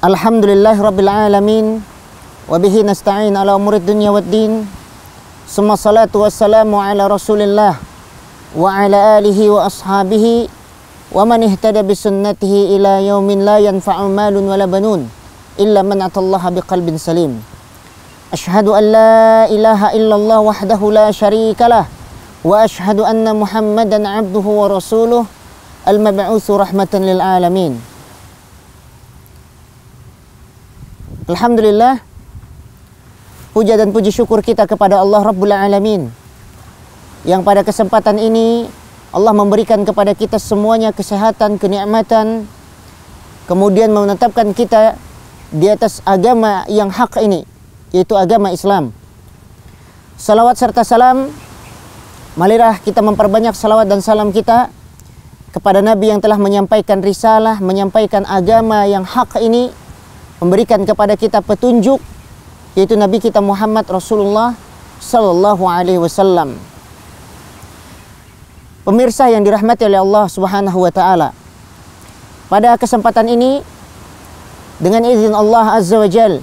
الحمد لله رب العالمين وبه نستعين على أمور الدنيا والدين ثم الصلاة والسلام على رسول الله وعلى آله وأصحابه وَمَنْ اِهْتَدَ بِسُنَّتِهِ إِلَى يَوْمٍ لَا يَنْفَعُ مَالٌ وَلَا بَنُونَ إِلَّا مَنْ أَتَى اللَّهَ بِقَلْبٍ سَلِيمٍ أَشْهَدُ أَنْ لَا إِلَهَ إِلَّا اللَّهُ وَحْدَهُ لَا شَرِيكَ لَهُ وَأَشْهَدُ أَنَّ مُحَمَّدًا عَبْدُهُ وَرَسُولُهُ الْمَبْعُوثُ رَحْمَةً لِلْعَالَمِينَ الحمد لله Puja dan puji syukur kita kepada Allah Rabbul Alamin Yang pada kesempatan ini Allah memberikan kepada kita semuanya kesehatan, kenikmatan, kemudian menetapkan kita di atas agama yang hak ini, yaitu agama Islam. Salawat serta salam, marilah kita memperbanyak salawat dan salam kita kepada Nabi yang telah menyampaikan risalah, menyampaikan agama yang hak ini, memberikan kepada kita petunjuk, yaitu Nabi kita Muhammad Rasulullah Sallallahu Alaihi Wasallam. Pemirsa yang dirahmati oleh Allah Subhanahu wa taala. Pada kesempatan ini dengan izin Allah Azza wa Jal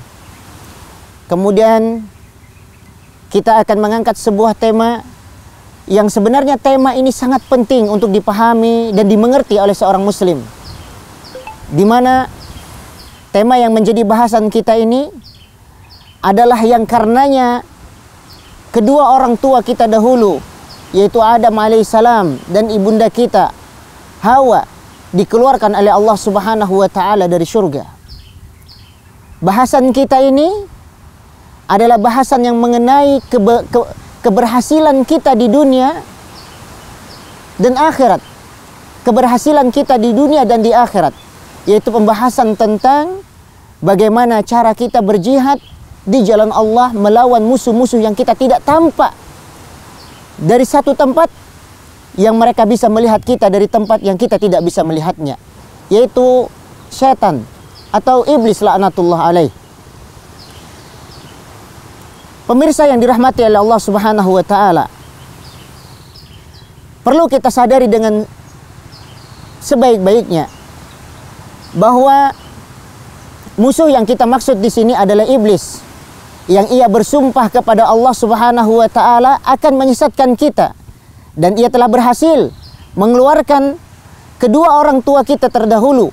kemudian kita akan mengangkat sebuah tema yang sebenarnya tema ini sangat penting untuk dipahami dan dimengerti oleh seorang muslim. Di mana tema yang menjadi bahasan kita ini adalah yang karenanya kedua orang tua kita dahulu yaitu Adam alaihissalam dan ibunda kita Hawa dikeluarkan oleh Allah Subhanahu wa taala dari surga. Bahasan kita ini adalah bahasan yang mengenai kebe ke keberhasilan kita di dunia dan akhirat. Keberhasilan kita di dunia dan di akhirat yaitu pembahasan tentang bagaimana cara kita berjihad di jalan Allah melawan musuh-musuh yang kita tidak tampak dari satu tempat yang mereka bisa melihat kita dari tempat yang kita tidak bisa melihatnya yaitu setan atau iblis laknatullah alaih Pemirsa yang dirahmati oleh Allah Subhanahu wa taala perlu kita sadari dengan sebaik-baiknya bahwa musuh yang kita maksud di sini adalah iblis yang ia bersumpah kepada Allah Subhanahu wa taala akan menyesatkan kita dan ia telah berhasil mengeluarkan kedua orang tua kita terdahulu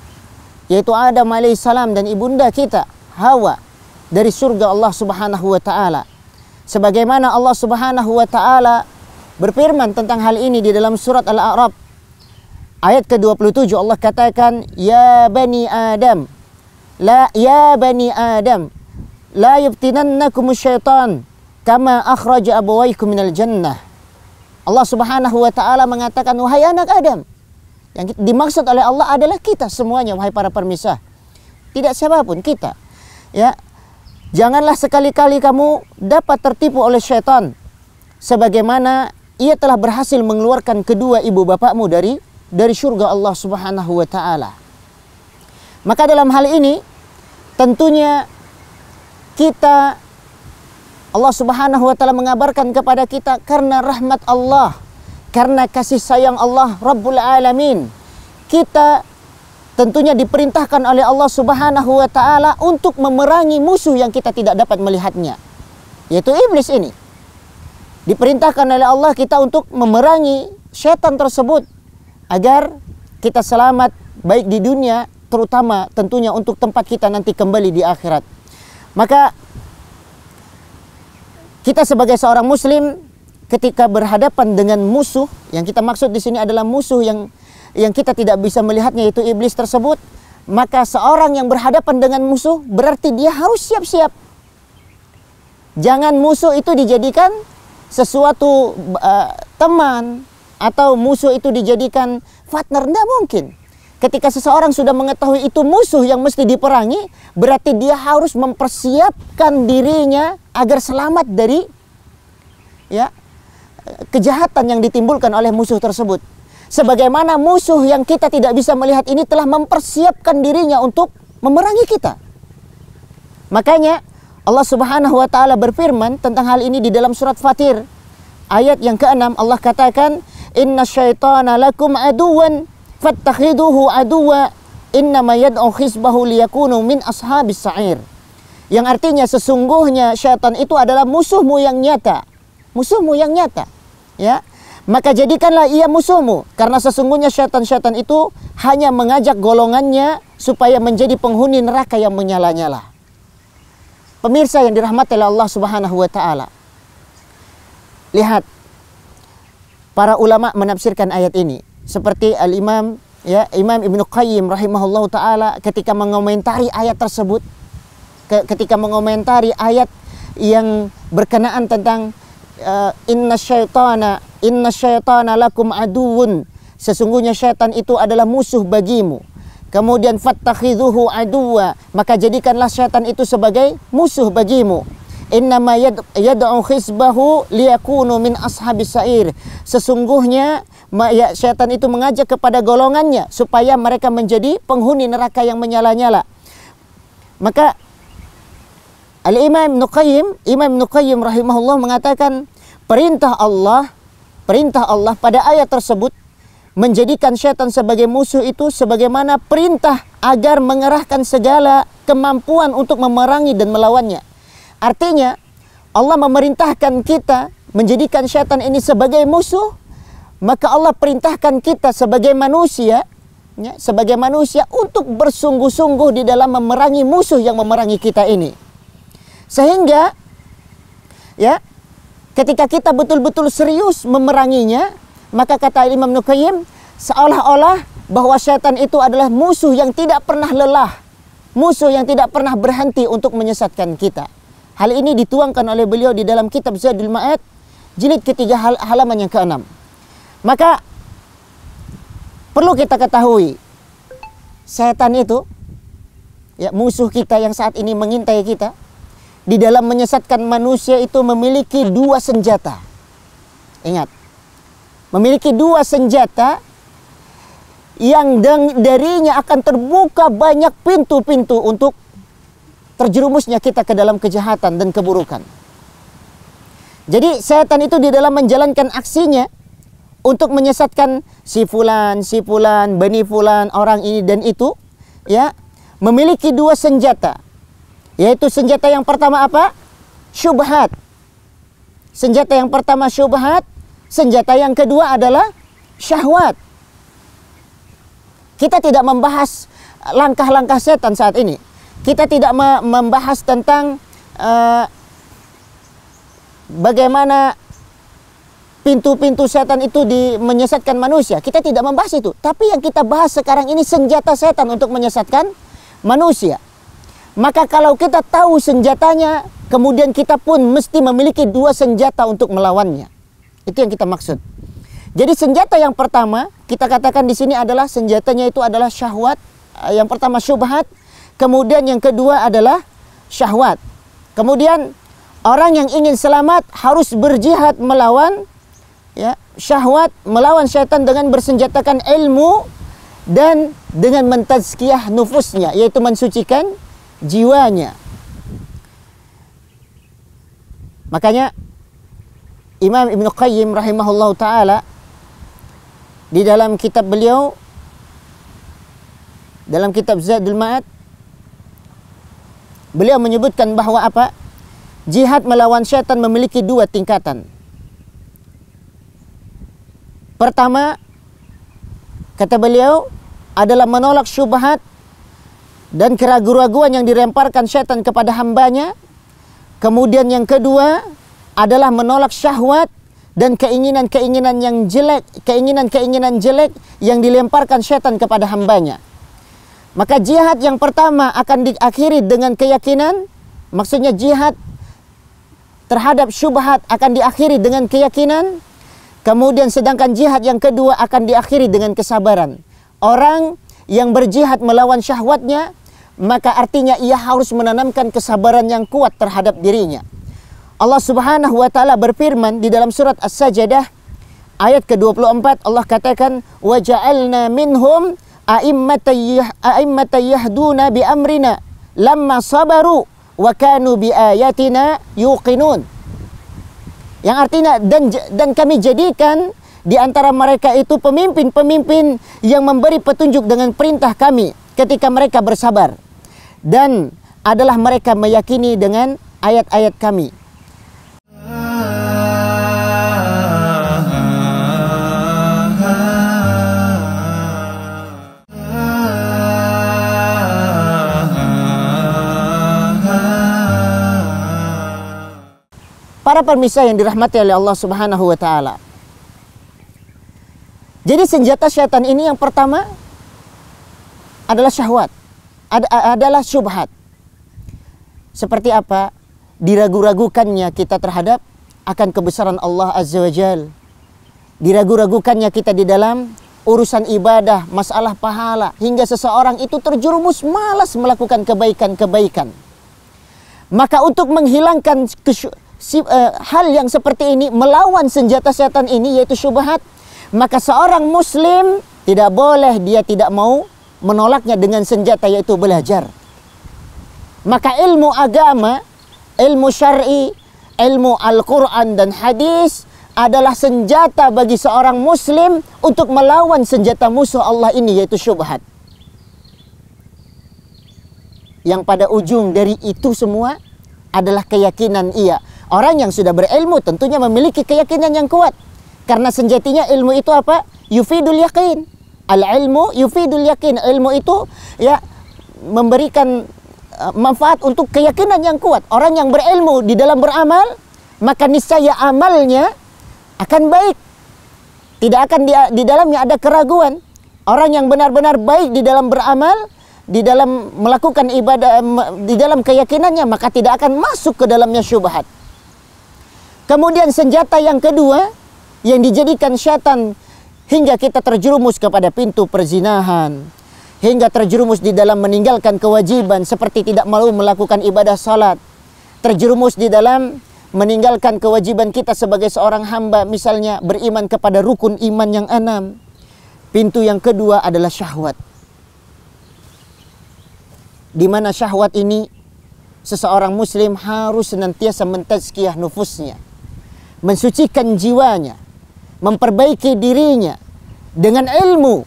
yaitu Adam salam dan ibunda kita Hawa dari surga Allah Subhanahu wa taala sebagaimana Allah Subhanahu wa taala berfirman tentang hal ini di dalam surat Al-A'raf ayat ke-27 Allah katakan ya bani Adam la ya bani Adam la yaftinannakum syaitan kama akhraja abawaykum minal jannah. Allah Subhanahu wa taala mengatakan wahai anak Adam. Yang dimaksud oleh Allah adalah kita semuanya wahai para permisah. Tidak siapapun kita. Ya. Janganlah sekali-kali kamu dapat tertipu oleh syaitan sebagaimana ia telah berhasil mengeluarkan kedua ibu bapakmu dari dari surga Allah Subhanahu wa taala. Maka dalam hal ini tentunya kita Allah Subhanahu wa taala mengabarkan kepada kita karena rahmat Allah, karena kasih sayang Allah Rabbul Alamin. Kita tentunya diperintahkan oleh Allah Subhanahu wa taala untuk memerangi musuh yang kita tidak dapat melihatnya, yaitu iblis ini. Diperintahkan oleh Allah kita untuk memerangi setan tersebut agar kita selamat baik di dunia terutama tentunya untuk tempat kita nanti kembali di akhirat. Maka kita sebagai seorang muslim ketika berhadapan dengan musuh yang kita maksud di sini adalah musuh yang yang kita tidak bisa melihatnya yaitu iblis tersebut, maka seorang yang berhadapan dengan musuh berarti dia harus siap-siap. Jangan musuh itu dijadikan sesuatu uh, teman atau musuh itu dijadikan partner, tidak mungkin. Ketika seseorang sudah mengetahui itu musuh yang mesti diperangi, berarti dia harus mempersiapkan dirinya agar selamat dari ya kejahatan yang ditimbulkan oleh musuh tersebut. Sebagaimana musuh yang kita tidak bisa melihat ini telah mempersiapkan dirinya untuk memerangi kita. Makanya Allah Subhanahu wa taala berfirman tentang hal ini di dalam surat Fatir ayat yang ke-6 Allah katakan inna syaitana lakum aduwan fattakhiduhu aduwa innama yad'u hizbahu liyakunu min ashabis sa'ir. Yang artinya sesungguhnya syaitan itu adalah musuhmu yang nyata. Musuhmu yang nyata. Ya. Maka jadikanlah ia musuhmu karena sesungguhnya syaitan-syaitan itu hanya mengajak golongannya supaya menjadi penghuni neraka yang menyala-nyala. Pemirsa yang dirahmati oleh Allah Subhanahu wa taala. Lihat para ulama menafsirkan ayat ini seperti Al Imam ya Imam Ibnu Qayyim rahimahullahu taala ketika mengomentari ayat tersebut ke, ketika mengomentari ayat yang berkenaan tentang uh, inna syaitana inna syaitana lakum aduun sesungguhnya syaitan itu adalah musuh bagimu kemudian fattakhidhuhu aduwa maka jadikanlah syaitan itu sebagai musuh bagimu inna yad'u yad yad'u khisbahu liyakunu min ashabis sa'ir sesungguhnya ya, setan itu mengajak kepada golongannya supaya mereka menjadi penghuni neraka yang menyala-nyala. Maka Al-Imam Nuqayyim, Imam Nuqayyim rahimahullah mengatakan perintah Allah, perintah Allah pada ayat tersebut menjadikan setan sebagai musuh itu sebagaimana perintah agar mengerahkan segala kemampuan untuk memerangi dan melawannya. Artinya, Allah memerintahkan kita menjadikan setan ini sebagai musuh maka Allah perintahkan kita sebagai manusia ya, sebagai manusia untuk bersungguh-sungguh di dalam memerangi musuh yang memerangi kita ini. Sehingga ya, ketika kita betul-betul serius memeranginya, maka kata Imam Nukayim seolah-olah bahwa setan itu adalah musuh yang tidak pernah lelah, musuh yang tidak pernah berhenti untuk menyesatkan kita. Hal ini dituangkan oleh beliau di dalam kitab Zadul Ma'ad jilid ketiga hal halaman yang keenam. Maka perlu kita ketahui setan itu ya musuh kita yang saat ini mengintai kita di dalam menyesatkan manusia itu memiliki dua senjata. Ingat, memiliki dua senjata yang darinya akan terbuka banyak pintu-pintu untuk terjerumusnya kita ke dalam kejahatan dan keburukan. Jadi setan itu di dalam menjalankan aksinya untuk menyesatkan si fulan, si fulan, bani fulan, orang ini dan itu, ya, memiliki dua senjata. Yaitu senjata yang pertama apa? Syubhat. Senjata yang pertama syubhat, senjata yang kedua adalah syahwat. Kita tidak membahas langkah-langkah setan saat ini. Kita tidak membahas tentang uh, bagaimana pintu-pintu setan itu di menyesatkan manusia. Kita tidak membahas itu. Tapi yang kita bahas sekarang ini senjata setan untuk menyesatkan manusia. Maka kalau kita tahu senjatanya, kemudian kita pun mesti memiliki dua senjata untuk melawannya. Itu yang kita maksud. Jadi senjata yang pertama kita katakan di sini adalah senjatanya itu adalah syahwat. Yang pertama syubhat, kemudian yang kedua adalah syahwat. Kemudian orang yang ingin selamat harus berjihad melawan syahwat, melawan syaitan dengan bersenjatakan ilmu dan dengan mentazkiyah nufusnya, yaitu mensucikan jiwanya. Makanya Imam Ibn Qayyim rahimahullah ta'ala di dalam kitab beliau dalam kitab Zadul Ma'ad beliau menyebutkan bahwa apa? Jihad melawan syaitan memiliki dua tingkatan. Pertama, kata beliau adalah menolak syubhat dan keraguan keraguan yang dilemparkan setan kepada hambanya. Kemudian yang kedua adalah menolak syahwat dan keinginan-keinginan yang jelek, keinginan-keinginan jelek yang dilemparkan setan kepada hambanya. Maka jihad yang pertama akan diakhiri dengan keyakinan, maksudnya jihad terhadap syubhat akan diakhiri dengan keyakinan Kemudian sedangkan jihad yang kedua akan diakhiri dengan kesabaran. Orang yang berjihad melawan syahwatnya, maka artinya ia harus menanamkan kesabaran yang kuat terhadap dirinya. Allah Subhanahu wa taala berfirman di dalam surat As-Sajdah ayat ke-24 Allah katakan wa ja'alna minhum a'immatan yahduna bi amrina lamma sabaru wa kanu bi ayatina yuqinun yang artinya dan dan kami jadikan di antara mereka itu pemimpin-pemimpin yang memberi petunjuk dengan perintah kami ketika mereka bersabar dan adalah mereka meyakini dengan ayat-ayat kami. Para pemirsa yang dirahmati oleh Allah Subhanahu wa taala. Jadi senjata syaitan ini yang pertama adalah syahwat, ad adalah syubhat. Seperti apa diragu-ragukannya kita terhadap akan kebesaran Allah Azza wa Jal. Diragu-ragukannya kita di dalam urusan ibadah, masalah pahala, hingga seseorang itu terjerumus malas melakukan kebaikan-kebaikan. Maka untuk menghilangkan Eh, hal yang seperti ini melawan senjata setan ini yaitu syubhat maka seorang muslim tidak boleh dia tidak mau menolaknya dengan senjata yaitu belajar maka ilmu agama ilmu syar'i ilmu Al-Qur'an dan hadis adalah senjata bagi seorang muslim untuk melawan senjata musuh Allah ini yaitu syubhat yang pada ujung dari itu semua adalah keyakinan ia Orang yang sudah berilmu tentunya memiliki keyakinan yang kuat. Karena senjatinya ilmu itu apa? Yufidul yakin. Al-ilmu yufidul yakin. Ilmu itu ya memberikan eh, manfaat untuk keyakinan yang kuat. Orang yang berilmu di dalam beramal, maka niscaya amalnya akan baik. Tidak akan di, di dalamnya ada keraguan. Orang yang benar-benar baik di dalam beramal, di dalam melakukan ibadah di dalam keyakinannya maka tidak akan masuk ke dalamnya syubhat. Kemudian senjata yang kedua yang dijadikan syaitan hingga kita terjerumus kepada pintu perzinahan, hingga terjerumus di dalam meninggalkan kewajiban seperti tidak mau melakukan ibadah salat, terjerumus di dalam meninggalkan kewajiban kita sebagai seorang hamba misalnya beriman kepada rukun iman yang enam. Pintu yang kedua adalah syahwat. Di mana syahwat ini seseorang muslim harus senantiasa mentazkiyah nufusnya mensucikan jiwanya, memperbaiki dirinya dengan ilmu.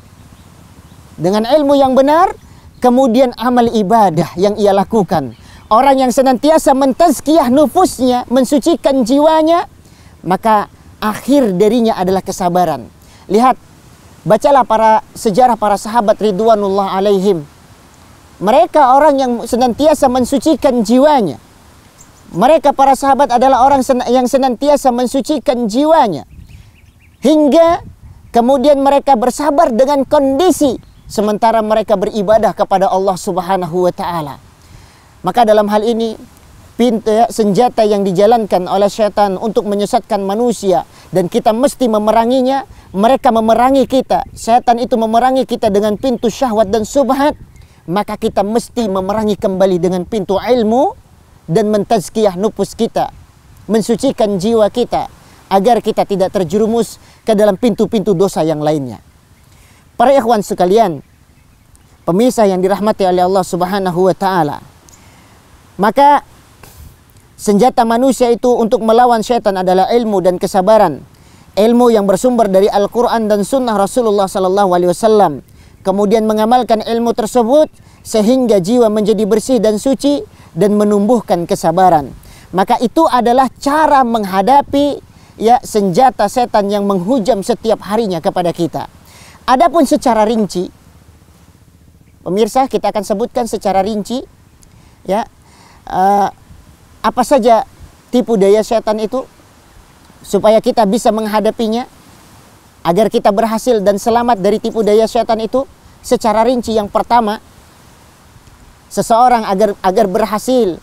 Dengan ilmu yang benar, kemudian amal ibadah yang ia lakukan. Orang yang senantiasa mentazkiyah nufusnya, mensucikan jiwanya, maka akhir darinya adalah kesabaran. Lihat, bacalah para sejarah para sahabat ridwanullah alaihim. Mereka orang yang senantiasa mensucikan jiwanya, mereka para sahabat adalah orang yang senantiasa mensucikan jiwanya. Hingga kemudian mereka bersabar dengan kondisi sementara mereka beribadah kepada Allah Subhanahu wa taala. Maka dalam hal ini pintu ya, senjata yang dijalankan oleh setan untuk menyesatkan manusia dan kita mesti memeranginya mereka memerangi kita setan itu memerangi kita dengan pintu syahwat dan subhat maka kita mesti memerangi kembali dengan pintu ilmu dan mentazkiyah nupus kita, mensucikan jiwa kita agar kita tidak terjerumus ke dalam pintu-pintu dosa yang lainnya. Para ikhwan sekalian, pemirsa yang dirahmati oleh Allah Subhanahu wa taala. Maka senjata manusia itu untuk melawan syaitan adalah ilmu dan kesabaran. Ilmu yang bersumber dari Al-Qur'an dan sunnah Rasulullah sallallahu alaihi wasallam kemudian mengamalkan ilmu tersebut sehingga jiwa menjadi bersih dan suci dan menumbuhkan kesabaran. Maka itu adalah cara menghadapi ya senjata setan yang menghujam setiap harinya kepada kita. Adapun secara rinci pemirsa kita akan sebutkan secara rinci ya uh, apa saja tipu daya setan itu supaya kita bisa menghadapinya agar kita berhasil dan selamat dari tipu daya setan itu secara rinci. Yang pertama, seseorang agar agar berhasil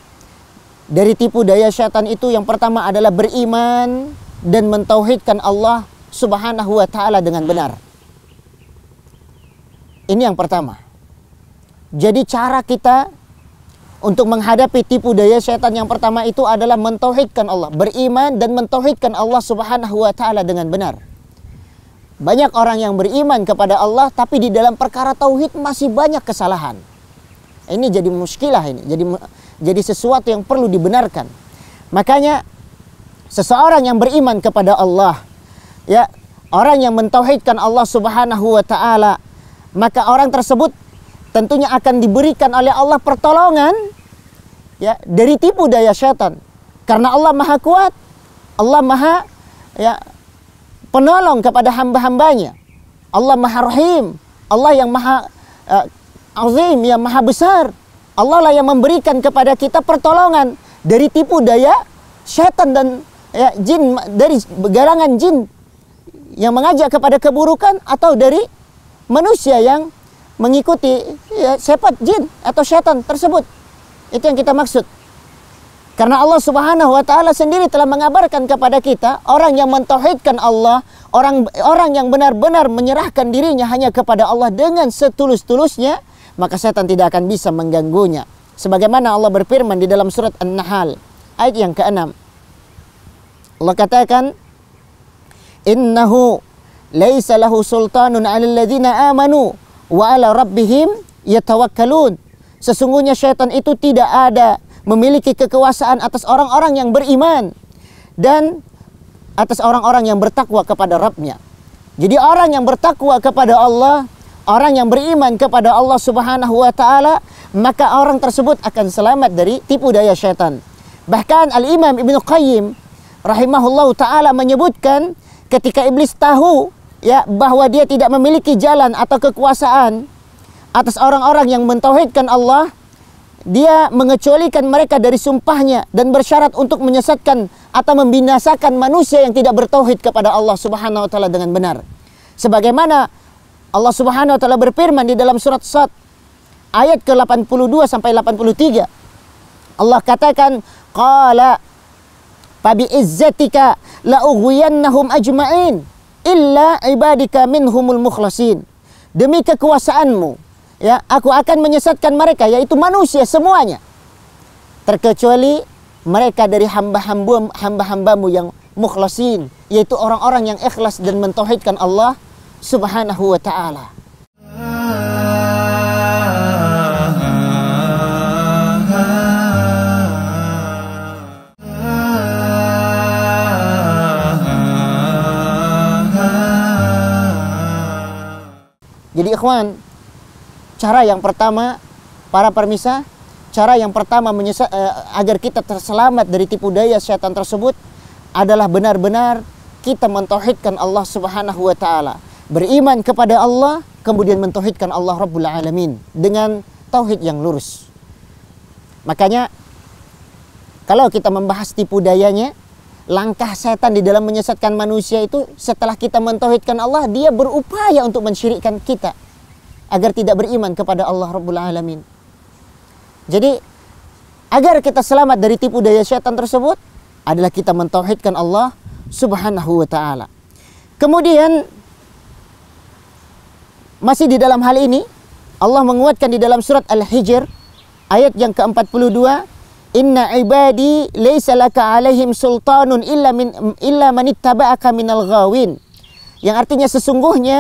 dari tipu daya syaitan itu yang pertama adalah beriman dan mentauhidkan Allah Subhanahu wa taala dengan benar. Ini yang pertama. Jadi cara kita untuk menghadapi tipu daya syaitan yang pertama itu adalah mentauhidkan Allah, beriman dan mentauhidkan Allah Subhanahu wa taala dengan benar. Banyak orang yang beriman kepada Allah tapi di dalam perkara tauhid masih banyak kesalahan. Ini jadi muskilah ini, jadi jadi sesuatu yang perlu dibenarkan. Makanya seseorang yang beriman kepada Allah ya, orang yang mentauhidkan Allah Subhanahu wa taala, maka orang tersebut tentunya akan diberikan oleh Allah pertolongan ya dari tipu daya syaitan. Karena Allah Maha Kuat, Allah Maha ya penolong kepada hamba-hambanya. Allah Maha Rahim, Allah yang Maha uh, Azim, yang Maha Besar. Allah lah yang memberikan kepada kita pertolongan dari tipu daya syaitan dan ya, jin dari galangan jin yang mengajak kepada keburukan atau dari manusia yang mengikuti ya, sepat jin atau setan tersebut. Itu yang kita maksud. Karena Allah Subhanahu wa taala sendiri telah mengabarkan kepada kita orang yang mentauhidkan Allah, orang orang yang benar-benar menyerahkan dirinya hanya kepada Allah dengan setulus-tulusnya, maka setan tidak akan bisa mengganggunya. Sebagaimana Allah berfirman di dalam surat An-Nahl ayat yang ke-6. Allah katakan, "Innahu laisa lahu sultanun 'alal ladzina amanu wa 'ala rabbihim yatawakkalun." Sesungguhnya setan itu tidak ada memiliki kekuasaan atas orang-orang yang beriman dan atas orang-orang yang bertakwa kepada Rabbnya. Jadi orang yang bertakwa kepada Allah, orang yang beriman kepada Allah Subhanahu wa taala, maka orang tersebut akan selamat dari tipu daya syaitan. Bahkan Al-Imam Ibnu Qayyim rahimahullahu taala menyebutkan ketika iblis tahu ya bahwa dia tidak memiliki jalan atau kekuasaan atas orang-orang yang mentauhidkan Allah, dia mengecualikan mereka dari sumpahnya dan bersyarat untuk menyesatkan atau membinasakan manusia yang tidak bertauhid kepada Allah Subhanahu wa taala dengan benar. Sebagaimana Allah Subhanahu wa taala berfirman di dalam surat Sad ayat ke-82 sampai 83. Allah katakan qala fabi izzatika la ughwiyannahum ajma'in illa ibadika minhumul mukhlasin. Demi kekuasaanmu, ya aku akan menyesatkan mereka yaitu manusia semuanya terkecuali mereka dari hamba-hambamu hamba-hambamu yang mukhlasin yaitu orang-orang yang ikhlas dan mentauhidkan Allah Subhanahu wa taala Jadi ikhwan, cara yang pertama para permisa cara yang pertama menyesat, eh, agar kita terselamat dari tipu daya setan tersebut adalah benar-benar kita mentauhidkan Allah Subhanahu wa taala. Beriman kepada Allah, kemudian mentauhidkan Allah Rabbul Alamin dengan tauhid yang lurus. Makanya kalau kita membahas tipu dayanya, langkah setan di dalam menyesatkan manusia itu setelah kita mentauhidkan Allah, dia berupaya untuk mensyirikkan kita agar tidak beriman kepada Allah Rabbul Alamin. Jadi agar kita selamat dari tipu daya syaitan tersebut adalah kita mentauhidkan Allah Subhanahu wa taala. Kemudian masih di dalam hal ini Allah menguatkan di dalam surat Al-Hijr ayat yang ke-42 Inna ibadi laysa laka alaihim sultanun illa min illa manittaba'aka minal ghawin. Yang artinya sesungguhnya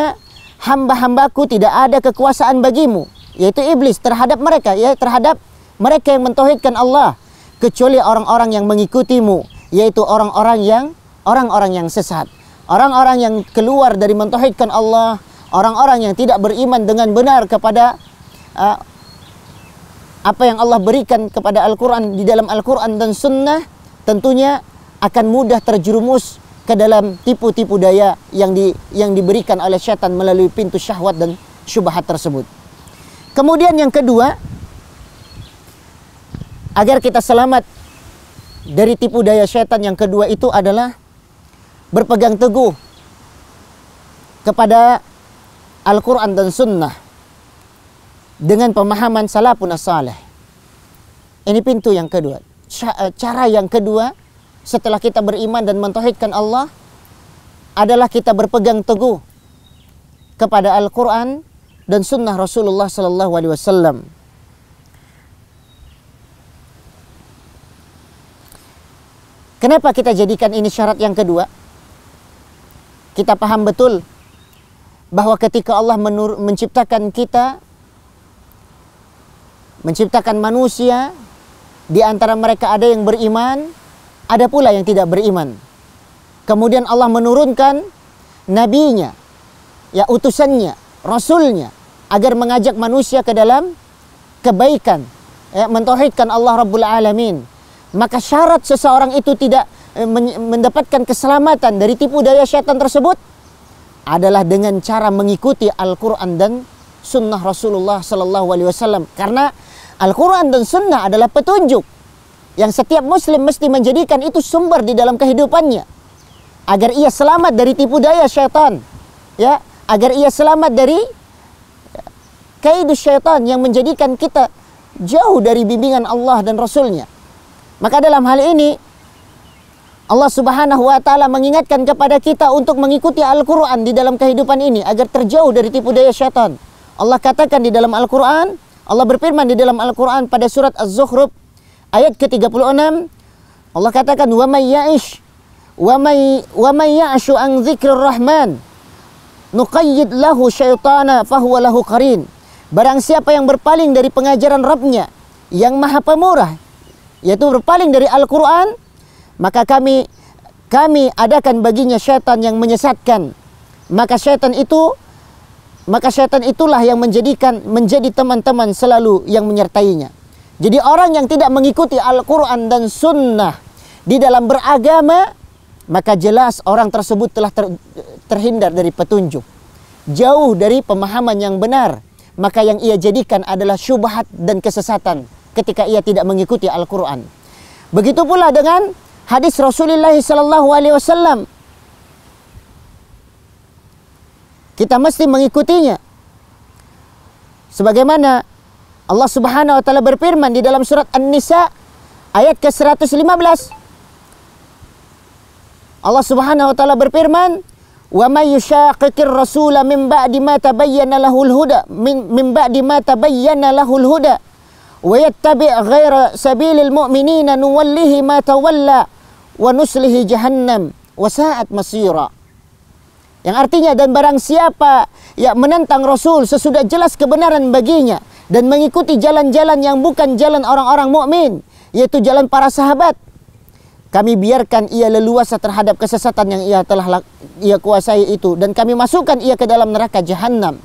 hamba-hambaku tidak ada kekuasaan bagimu yaitu iblis terhadap mereka ya terhadap mereka yang mentauhidkan Allah kecuali orang-orang yang mengikutimu yaitu orang-orang yang orang-orang yang sesat orang-orang yang keluar dari mentauhidkan Allah orang-orang yang tidak beriman dengan benar kepada uh, apa yang Allah berikan kepada Al-Quran di dalam Al-Quran dan Sunnah tentunya akan mudah terjerumus ke dalam tipu-tipu daya yang di yang diberikan oleh setan melalui pintu syahwat dan syubhat tersebut. Kemudian yang kedua, agar kita selamat dari tipu daya setan yang kedua itu adalah berpegang teguh kepada Al-Quran dan Sunnah dengan pemahaman salafun salih. Ini pintu yang kedua. Eh, cara yang kedua setelah kita beriman dan mentauhidkan Allah adalah kita berpegang teguh kepada Al-Quran dan Sunnah Rasulullah Sallallahu Alaihi Wasallam. Kenapa kita jadikan ini syarat yang kedua? Kita paham betul bahwa ketika Allah menciptakan kita, menciptakan manusia, di antara mereka ada yang beriman, ada pula yang tidak beriman. Kemudian Allah menurunkan nabinya, ya utusannya, rasulnya agar mengajak manusia ke dalam kebaikan, ya, mentauhidkan Allah Rabbul Alamin. Maka syarat seseorang itu tidak eh, mendapatkan keselamatan dari tipu daya syaitan tersebut adalah dengan cara mengikuti Al-Quran dan Sunnah Rasulullah Sallallahu Alaihi Wasallam. Karena Al-Quran dan Sunnah adalah petunjuk yang setiap muslim mesti menjadikan itu sumber di dalam kehidupannya agar ia selamat dari tipu daya syaitan ya agar ia selamat dari kehidupan syaitan yang menjadikan kita jauh dari bimbingan Allah dan Rasulnya maka dalam hal ini Allah Subhanahu wa taala mengingatkan kepada kita untuk mengikuti Al-Qur'an di dalam kehidupan ini agar terjauh dari tipu daya syaitan Allah katakan di dalam Al-Qur'an Allah berfirman di dalam Al-Qur'an pada surat Az-Zukhruf ayat ke-36 Allah katakan wa may ya'ish wa may wa may ya'shu an dzikrir rahman nuqayyid lahu syaitana huwa lahu qarin barang siapa yang berpaling dari pengajaran Rabbnya yang maha pemurah yaitu berpaling dari Al-Qur'an maka kami kami adakan baginya syaitan yang menyesatkan maka syaitan itu maka syaitan itulah yang menjadikan menjadi teman-teman selalu yang menyertainya jadi orang yang tidak mengikuti Al-Quran dan Sunnah di dalam beragama, maka jelas orang tersebut telah ter, terhindar dari petunjuk. Jauh dari pemahaman yang benar. Maka yang ia jadikan adalah syubhat dan kesesatan ketika ia tidak mengikuti Al-Quran. Begitu pula dengan hadis Rasulullah SAW. Kita mesti mengikutinya. Sebagaimana Allah Subhanahu wa taala berfirman di dalam surat An-Nisa ayat ke-115. Allah Subhanahu wa taala berfirman, "Wa may yushaqiqir rasula min ba'di ma tabayyana lahul huda min, min ba'di ma tabayyana lahul huda wa yattabi' ghaira sabilil mu'minina nuwallihi ma tawalla wa nuslihi jahannam wa sa'at masira." Yang artinya dan barang siapa yang menentang Rasul sesudah jelas kebenaran baginya, dan mengikuti jalan-jalan yang bukan jalan orang-orang mukmin, yaitu jalan para sahabat. Kami biarkan ia leluasa terhadap kesesatan yang ia telah ia kuasai itu dan kami masukkan ia ke dalam neraka jahanam.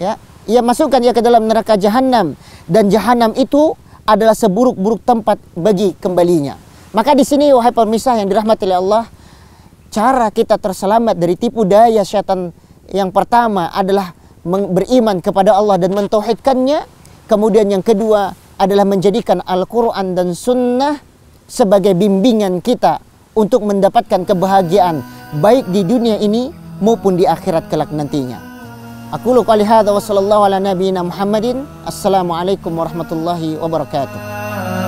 Ya, ia masukkan ia ke dalam neraka jahanam dan jahanam itu adalah seburuk-buruk tempat bagi kembalinya. Maka di sini wahai pemirsa yang dirahmati oleh Allah, cara kita terselamat dari tipu daya syaitan yang pertama adalah beriman kepada Allah dan mentauhidkannya. Kemudian yang kedua adalah menjadikan Al-Quran dan Sunnah sebagai bimbingan kita untuk mendapatkan kebahagiaan baik di dunia ini maupun di akhirat kelak nantinya. Aku lupa lihat wa sallallahu ala nabi Muhammadin. Assalamualaikum warahmatullahi wabarakatuh.